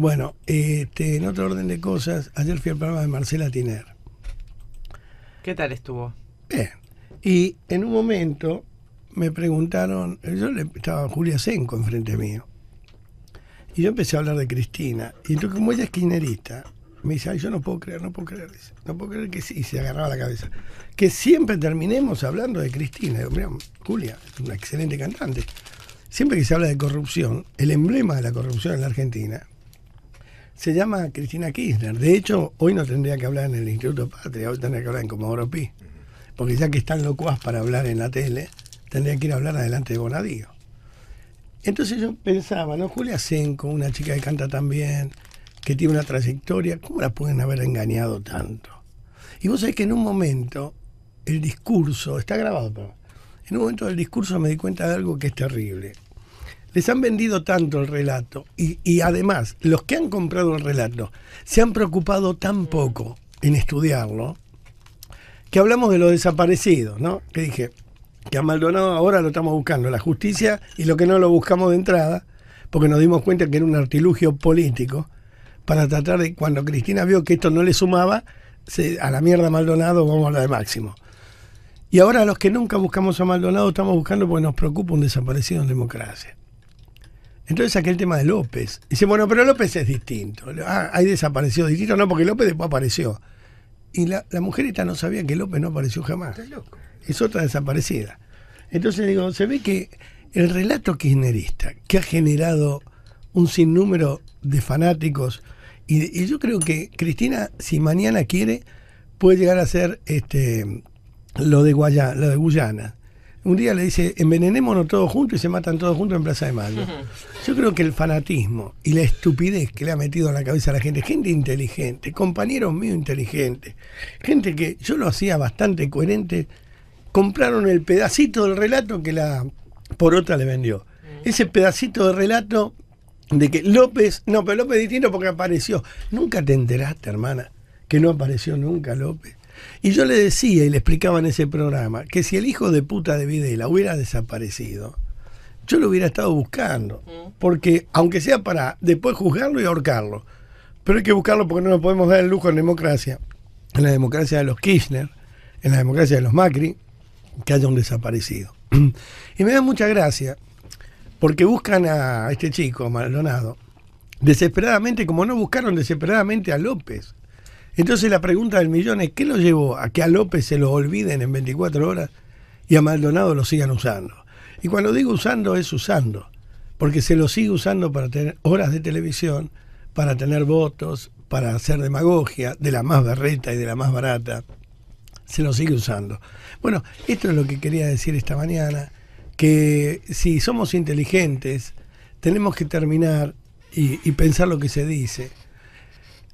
Bueno, este, en otro orden de cosas, ayer fui al programa de Marcela Tiner. ¿Qué tal estuvo? Bien. Y en un momento me preguntaron, yo le, estaba Julia Senco enfrente mío. Y yo empecé a hablar de Cristina. Y entonces, como ella es quinerita, me dice, yo no puedo creer, no puedo creer, no puedo creer que sí, y se agarraba la cabeza. Que siempre terminemos hablando de Cristina. Mira, Julia es una excelente cantante. Siempre que se habla de corrupción, el emblema de la corrupción en la Argentina se llama Cristina Kirchner. De hecho, hoy no tendría que hablar en el Instituto Patria, hoy tendría que hablar en Comodoro Pi. Porque ya que están locuas para hablar en la tele, tendría que ir a hablar adelante de Bonadío. Entonces yo pensaba, ¿no? Julia Senco, una chica que canta tan bien, que tiene una trayectoria, ¿cómo la pueden haber engañado tanto? Y vos sabés que en un momento el discurso, está grabado, pero en un momento del discurso me di cuenta de algo que es terrible les han vendido tanto el relato y, además los que han comprado el relato se han preocupado tan poco en estudiarlo que hablamos de los desaparecidos, ¿no? Que dije, que a Maldonado ahora lo estamos buscando, la justicia y lo que no lo buscamos de entrada, porque nos dimos cuenta que era un artilugio político para tratar de, cuando Cristina vio que esto no le sumaba, a la mierda Maldonado vamos a la de máximo. Y ahora los que nunca buscamos a Maldonado estamos buscando porque nos preocupa un desaparecido en democracia. Entonces saqué el tema de López. Dice, bueno, pero López es distinto. Ah, hay desapareció distinto. No, porque López después apareció. Y la, mujerita no sabía que López no apareció jamás. Es otra desaparecida. Entonces digo, se ve que el relato kirchnerista, que ha generado un sinnúmero de fanáticos, y, yo creo que Cristina, si mañana quiere, puede llegar a ser este, lo de Guaya, lo de Guyana un día le dice, envenenémonos todos juntos y se matan todos juntos en Plaza de Mayo. Yo creo que el fanatismo y la estupidez que le ha metido en la cabeza a la gente, gente inteligente, compañeros míos inteligentes, gente que yo lo hacía bastante coherente, compraron el pedacito del relato que la porota le vendió. Mm. Ese pedacito de relato de que López, no, pero López distinto porque apareció. Nunca te enteraste, hermana, que no apareció nunca López. Y yo le decía y le explicaba en ese programa que si el hijo de puta de Videla hubiera desaparecido, yo lo hubiera estado buscando. Mm. Porque, aunque sea para después juzgarlo y ahorcarlo, pero hay que buscarlo porque no nos podemos dar el lujo en democracia, en la democracia de los Kirchner, en la democracia de los Macri, que haya un desaparecido. Y me da mucha gracia porque buscan a este chico, Maldonado, desesperadamente, como no buscaron desesperadamente a López. Entonces la pregunta del millón es, ¿qué lo llevó a que a López se lo olviden en 24 horas y a Maldonado lo sigan usando? Y cuando digo usando es usando, porque se lo sigue usando para tener horas de televisión, para tener votos, para hacer demagogia, de la más berreta y de la más barata. Se lo sigue usando. Bueno, esto es lo que quería decir esta mañana, que si somos inteligentes, tenemos que terminar y, y pensar lo que se dice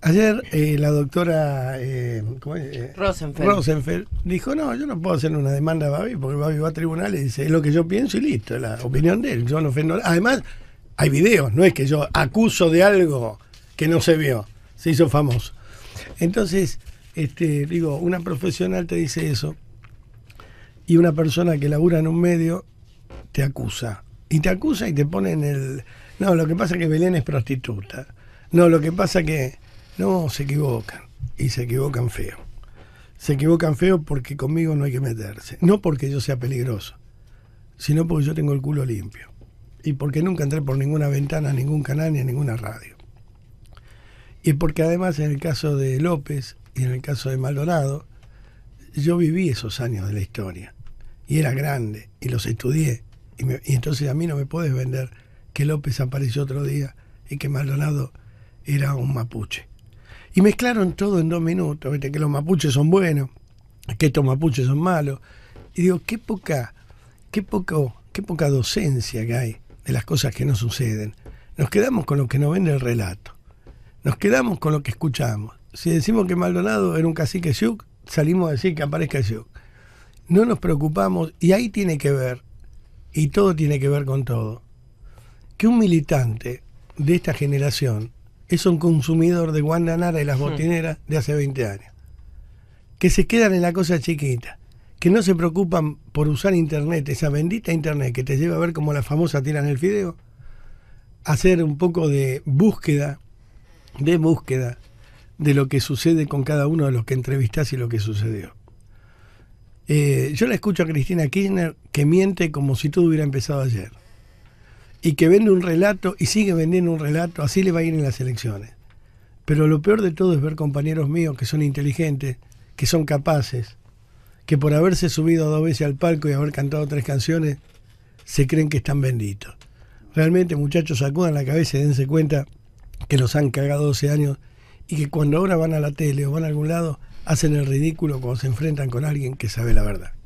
Ayer eh, la doctora eh, eh, Rosenfeld. dijo, no, yo no puedo hacer una demanda a Babi porque Babi va a tribunal y dice, es lo que yo pienso y listo, la opinión de él, yo no Además, hay videos, no es que yo acuso de algo que no se vio, se hizo famoso. Entonces, este, digo, una profesional te dice eso y una persona que labura en un medio te acusa. Y te acusa y te pone en el... No, lo que pasa es que Belén es prostituta. No, lo que pasa es que no, se equivocan. Y se equivocan feo. Se equivocan feo porque conmigo no hay que meterse. No porque yo sea peligroso, sino porque yo tengo el culo limpio. Y porque nunca entré por ninguna ventana, ningún canal ni ninguna radio. Y porque además en el caso de López y en el caso de Maldonado, yo viví esos años de la historia. Y era grande, y los estudié. Y, y entonces a mí no me puedes vender que López apareció otro día y que Maldonado era un mapuche. Y mezclaron todo en dos minutos, que los mapuches son buenos, que estos mapuches son malos. Y digo, qué poca, qué poco, qué poca docencia que hay de las cosas que no suceden. Nos quedamos con lo que nos vende el relato. Nos quedamos con lo que escuchamos. Si decimos que Maldonado era un cacique Siuk, salimos a decir que aparezca Siuk. No nos preocupamos, y ahí tiene que ver, y todo tiene que ver con todo, que un militante de esta generación es un consumidor de Guandanara y las botineras de hace 20 años. Que se quedan en la cosa chiquita, que no se preocupan por usar internet, esa bendita internet que te lleva a ver como la famosa en el fideo, hacer un poco de búsqueda, de búsqueda de lo que sucede con cada uno de los que entrevistas y lo que sucedió. Eh, yo la escucho a Cristina Kirchner que miente como si todo hubiera empezado ayer y que vende un relato y sigue vendiendo un relato, así le va a ir en las elecciones. Pero lo peor de todo es ver compañeros míos que son inteligentes, que son capaces, que por haberse subido dos veces al palco y haber cantado tres canciones, se creen que están benditos. Realmente, muchachos, sacudan la cabeza y dense cuenta que los han cagado 12 años y que cuando ahora van a la tele o van a algún lado, hacen el ridículo cuando se enfrentan con alguien que sabe la verdad.